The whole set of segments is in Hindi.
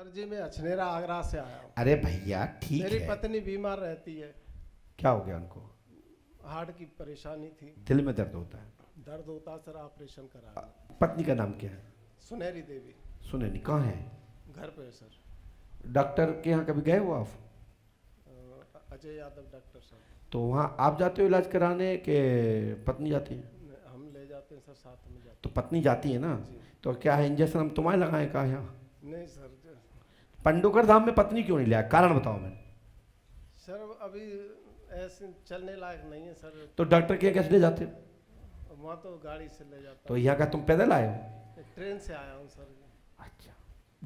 सर जी मैं अचनेरा आगरा से आया हूँ अरे भैया ठीक मेरी है पत्नी बीमार रहती है क्या हो गया उनको हार्ट की परेशानी थी दिल में दर्द होता है दर्द होता सर ऑपरेशन करा पत्नी का नाम क्या है सुनहरी देवी सुनहरी कहाँ है घर पे सर डॉक्टर के यहाँ कभी गए हो आप अजय यादव डॉक्टर सर तो वहाँ आप जाते हो इलाज कराने के पत्नी जाती है हम ले जाते हैं सर साथ में जाते तो पत्नी जाती है ना तो क्या है इंजेक्शन हम तुम्हारे लगाए कहा यहाँ नहीं सर पंडुकर धाम में पत्नी क्यों नहीं लिया कारण बताओ मैंने सर अभी ऐसे चलने लायक नहीं है सर तो डॉक्टर के कैसे ले जाते वहाँ तो गाड़ी से ले जाता तो यहाँ का तुम पैदल आए हो ट्रेन से आया हूँ सर अच्छा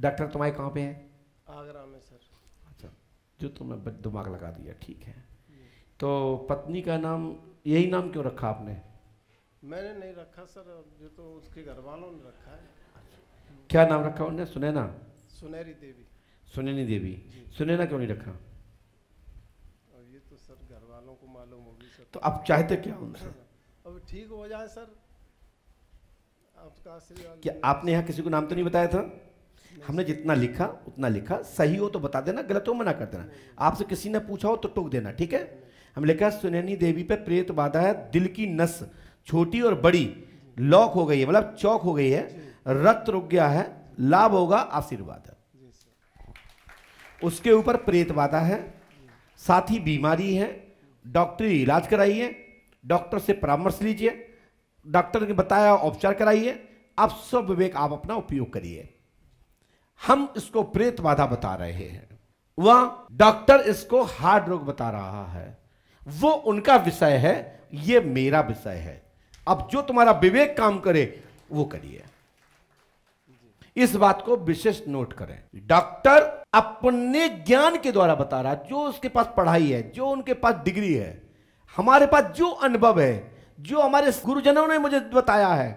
डॉक्टर तुम्हारे कहाँ पे हैं आगरा में सर अच्छा जो तुमने दिमाग लगा दिया ठीक है तो पत्नी का नाम यही नाम क्यों रखा आपने मैंने नहीं रखा सर जो तो उसके घर वालों ने रखा है अच्छा। क्या नाम रखा उन्होंने सुनैना सुनहरी देवी सुनैनी देवी सुनैना क्यों नहीं रखा ये तो सर घर वालों को मालूम होगी सर तो आप चाहते क्या उनसे अब ठीक हो जाए सर आपका क्या आपने यहाँ किसी को नाम तो नहीं बताया था हमने जितना लिखा उतना लिखा सही हो तो बता देना गलत हो मना कर देना आपसे किसी ने पूछा हो तो टोक देना ठीक है हम लिखा सुनैनी देवी पर प्रेत बाधा है दिल की नस छोटी और बड़ी लॉक हो गई है मतलब चौक हो गई है रक्त रुक गया है लाभ होगा आशीर्वाद है उसके ऊपर प्रेत बाधा है साथ ही बीमारी है डॉक्टरी इलाज कराइए डॉक्टर से परामर्श लीजिए डॉक्टर ने बताया उपचार कराइए आप सब विवेक आप अपना उपयोग करिए हम इसको प्रेत बाधा बता रहे हैं वह डॉक्टर इसको हार्ट रोग बता रहा है वो उनका विषय है ये मेरा विषय है अब जो तुम्हारा विवेक काम करे वो करिए इस बात को विशेष नोट करें डॉक्टर अपने ज्ञान के द्वारा बता रहा है जो उसके पास पढ़ाई है जो उनके पास डिग्री है हमारे पास जो अनुभव है जो हमारे गुरुजनों ने मुझे बताया है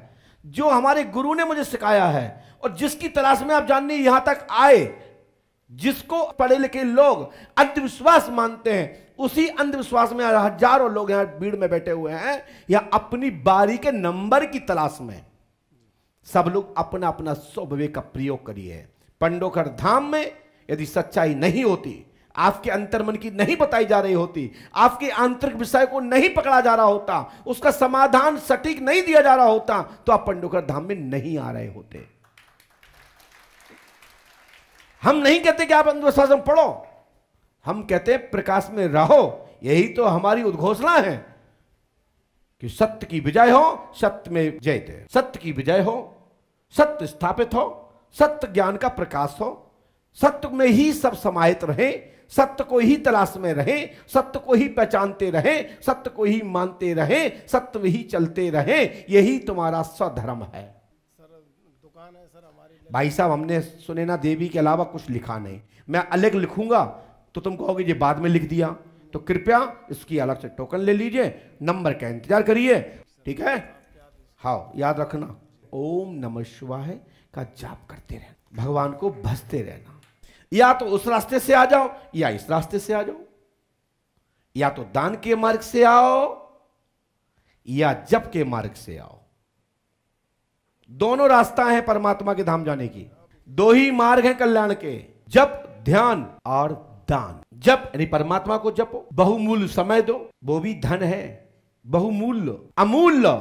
जो हमारे गुरु ने मुझे सिखाया है और जिसकी तलाश में आप जानने यहां तक आए जिसको पढ़े लिखे लोग अंधविश्वास मानते हैं उसी अंधविश्वास में हजारों लोग यहां भीड़ में बैठे हुए हैं या अपनी बारी के नंबर की तलाश में सब लोग अपना अपना स्वभवे का प्रयोग करिए पंडोकर धाम में यदि सच्चाई नहीं होती आपके अंतर्मन की नहीं बताई जा रही होती आपके आंतरिक विषय को नहीं पकड़ा जा रहा होता उसका समाधान सटीक नहीं दिया जा रहा होता तो आप पंडुकर धाम में नहीं आ रहे होते हम नहीं कहते कि आप अंधविश्वास में पढ़ो हम कहते हैं प्रकाश में रहो यही तो हमारी उद्घोषणा है कि सत्य की विजय हो सत्य में दे सत्य की विजय हो सत्य स्थापित हो सत्य ज्ञान का प्रकाश हो सत्य में ही सब समाहित रहें सत्य को ही तलाश में रहें सत्य को ही पहचानते रहें सत्य को ही मानते रहें सत्य में ही चलते रहें यही तुम्हारा स्वधर्म है सर दुकान है सर हमारी भाई साहब हमने ना देवी के अलावा कुछ लिखा नहीं मैं अलग लिखूंगा तो तुम कहोगे ये बाद में लिख दिया तो कृपया इसकी अलग से टोकन ले लीजिए नंबर का इंतजार करिए ठीक है हाँ याद रखना ओम नमः शिवाय का जाप करते रहना भगवान को भजते रहना या तो उस रास्ते से आ जाओ या इस रास्ते से आ जाओ या तो दान के मार्ग से आओ या जप के मार्ग से आओ दोनों रास्ता है परमात्मा के धाम जाने की दो ही मार्ग हैं कल्याण के जप ध्यान और दान जप यानी परमात्मा को जपो बहुमूल्य समय दो वो भी धन है बहुमूल्य अमूल्य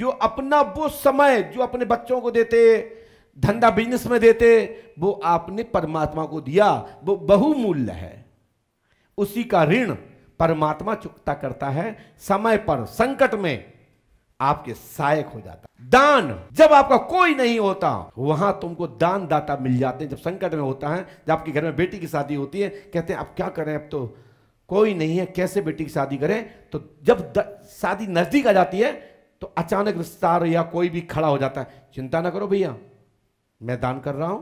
जो अपना वो समय जो अपने बच्चों को देते धंधा बिजनेस में देते वो आपने परमात्मा को दिया वो बहुमूल्य है उसी का ऋण परमात्मा चुकता करता है समय पर संकट में आपके सहायक हो जाता दान जब आपका कोई नहीं होता वहां तुमको दान दाता मिल जाते हैं जब संकट में होता है जब आपके घर में बेटी की शादी होती है कहते हैं आप क्या करें अब तो कोई नहीं है कैसे बेटी की शादी करें तो जब शादी नजदीक आ जाती है तो अचानक रिश्तेदार या कोई भी खड़ा हो जाता है चिंता ना करो भैया मैं दान कर रहा हूं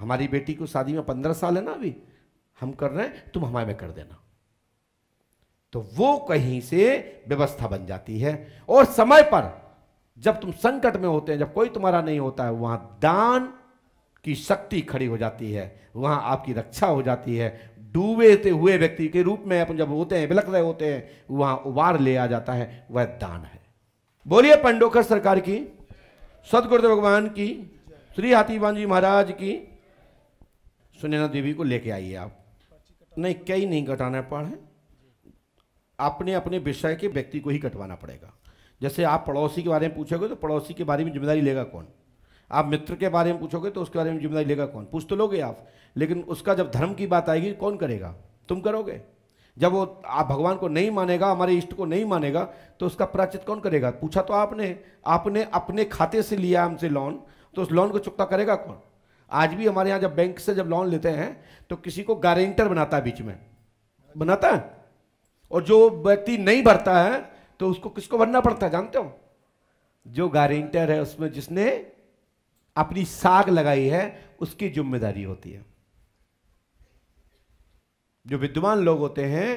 हमारी बेटी को शादी में पंद्रह साल है ना अभी हम कर रहे हैं तुम हमारे में कर देना तो वो कहीं से व्यवस्था बन जाती है और समय पर जब तुम संकट में होते हैं जब कोई तुम्हारा नहीं होता है वहां दान की शक्ति खड़ी हो जाती है वहां आपकी रक्षा हो जाती है डूबेते हुए व्यक्ति के रूप में अपन जब होते हैं बिलक रहे होते हैं वहां उबार ले आ जाता है वह दान है बोलिए पंडोकर सरकार की सदगुरुदेव भगवान की श्री हाथीवान जी महाराज की सुनैना देवी को लेके आइए आप नहीं कई नहीं कटाना पड़े अपने अपने विषय के व्यक्ति को ही कटवाना पड़ेगा जैसे आप पड़ोसी के बारे में पूछोगे तो पड़ोसी के बारे में जिम्मेदारी लेगा कौन आप मित्र के बारे में पूछोगे तो उसके बारे में जिम्मेदारी लेगा कौन पूछ तो लोगे आप लेकिन उसका जब धर्म की बात आएगी कौन करेगा तुम करोगे जब वो आप भगवान को नहीं मानेगा हमारे इष्ट को नहीं मानेगा तो उसका प्राचित कौन करेगा पूछा तो आपने आपने अपने खाते से लिया हमसे लोन तो उस लोन को चुकता करेगा कौन आज भी हमारे यहाँ जब बैंक से जब लोन लेते हैं तो किसी को गारंटर बनाता है बीच में बनाता है और जो व्यक्ति नहीं भरता है तो उसको किसको भरना पड़ता है जानते हो जो गारंटर है उसमें जिसने अपनी साग लगाई है उसकी जिम्मेदारी होती है जो विद्वान लोग होते हैं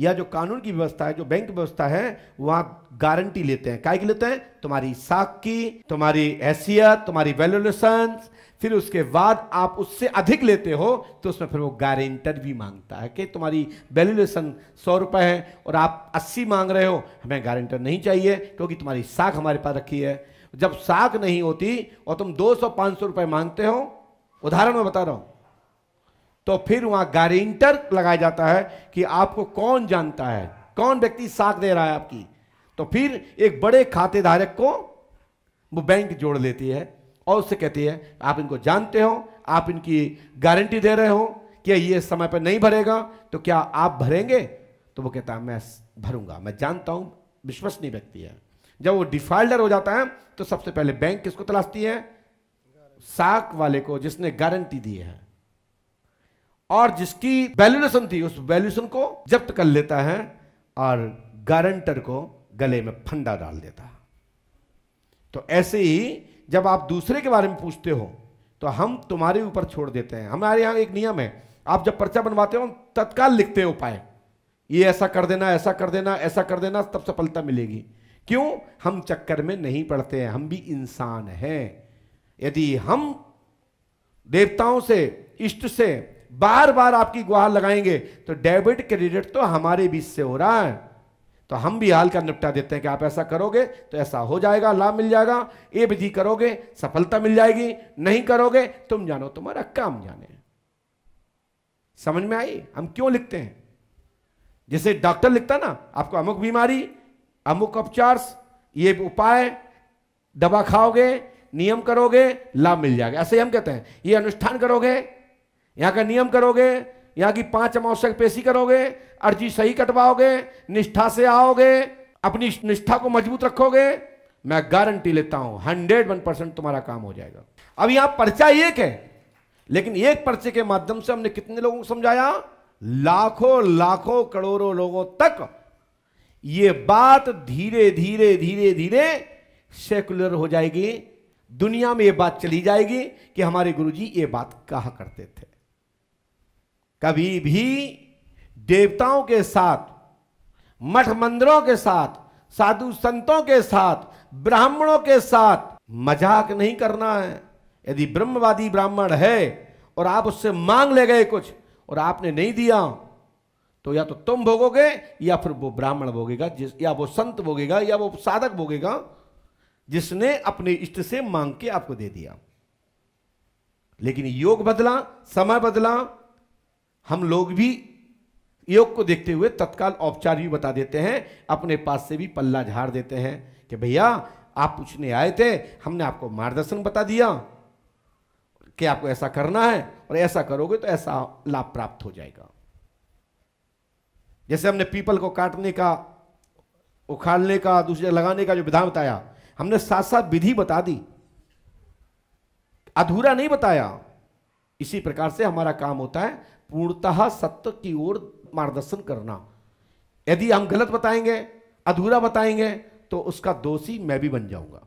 या जो कानून की व्यवस्था है जो बैंक व्यवस्था है वहां गारंटी लेते हैं क्या की लेते हैं तुम्हारी साख की तुम्हारी हैसियत तुम्हारी वैल्यूलेशन फिर उसके बाद आप उससे अधिक लेते हो तो उसमें फिर वो गारंटर भी मांगता है कि तुम्हारी वैल्यूलेशन सौ रुपए है और आप अस्सी मांग रहे हो हमें गारंटर नहीं चाहिए क्योंकि तुम्हारी साख हमारे पास रखी है जब साख नहीं होती और तुम दो सौ पांच सौ रुपए मांगते हो उदाहरण में बता रहा हूँ तो फिर वहां गारंटर लगाया जाता है कि आपको कौन जानता है कौन व्यक्ति साख दे रहा है आपकी तो फिर एक बड़े खातेधारक को वो बैंक जोड़ लेती है और उससे कहती है आप इनको जानते हो आप इनकी गारंटी दे रहे हो कि ये समय पर नहीं भरेगा तो क्या आप भरेंगे तो वो कहता है मैं भरूंगा मैं जानता हूं विश्वसनीय व्यक्ति है जब वो डिफाल्टर हो जाता है तो सबसे पहले बैंक किसको तलाशती है साख वाले को जिसने गारंटी दी है और जिसकी वैल्यूएशन थी उस वैल्यूएशन को जब्त कर लेता है और गारंटर को गले में फंडा डाल देता है तो ऐसे ही जब आप दूसरे के बारे में पूछते हो तो हम तुम्हारे ऊपर छोड़ देते हैं हमारे यहां एक नियम है आप जब पर्चा बनवाते हो तत्काल लिखते हो उपाय ये ऐसा कर देना ऐसा कर देना ऐसा कर देना तब सफलता मिलेगी क्यों हम चक्कर में नहीं पड़ते हैं हम भी इंसान हैं यदि हम देवताओं से इष्ट से बार बार आपकी गुहार लगाएंगे तो डेबिट क्रेडिट तो हमारे बीच से हो रहा है तो हम भी हाल का निपटा देते हैं कि आप ऐसा करोगे तो ऐसा हो जाएगा लाभ मिल जाएगा ये विधि करोगे सफलता मिल जाएगी नहीं करोगे तुम जानो तुम्हारा काम जाने समझ में आई हम क्यों लिखते हैं जैसे डॉक्टर लिखता ना आपको अमुक बीमारी अमुक उपचार ये उपाय दवा खाओगे नियम करोगे लाभ मिल जाएगा ऐसे हम कहते हैं ये अनुष्ठान करोगे यहाँ का नियम करोगे यहाँ की पांच अमावस्यक पेशी करोगे अर्जी सही कटवाओगे निष्ठा से आओगे अपनी निष्ठा को मजबूत रखोगे मैं गारंटी लेता हूं हंड्रेड वन परसेंट तुम्हारा काम हो जाएगा अब यहां पर्चा एक है लेकिन एक पर्चे के माध्यम से हमने कितने लोगों को समझाया लाखों लाखों करोड़ों लोगों तक ये बात धीरे धीरे धीरे धीरे सेकुलर हो जाएगी दुनिया में ये बात चली जाएगी कि हमारे गुरुजी ये बात कहा करते थे कभी भी देवताओं के साथ मठ मंदिरों के साथ साधु संतों के साथ ब्राह्मणों के साथ मजाक नहीं करना है यदि ब्रह्मवादी ब्राह्मण है और आप उससे मांग ले गए कुछ और आपने नहीं दिया तो या तो तुम भोगोगे या फिर वो ब्राह्मण भोगेगा जिस या वो संत भोगेगा या वो साधक भोगेगा जिसने अपने इष्ट से मांग के आपको दे दिया लेकिन योग बदला समय बदला हम लोग भी योग को देखते हुए तत्काल औपचार भी बता देते हैं अपने पास से भी पल्ला झाड़ देते हैं कि भैया आप पूछने आए थे हमने आपको मार्गदर्शन बता दिया कि आपको ऐसा करना है और ऐसा करोगे तो ऐसा लाभ प्राप्त हो जाएगा जैसे हमने पीपल को काटने का उखाड़ने का दूसरे लगाने का जो विधान बताया हमने साथ साथ विधि बता दी अधूरा नहीं बताया इसी प्रकार से हमारा काम होता है पूर्णतः सत्य की ओर मार्गदर्शन करना यदि हम गलत बताएंगे अधूरा बताएंगे तो उसका दोषी मैं भी बन जाऊंगा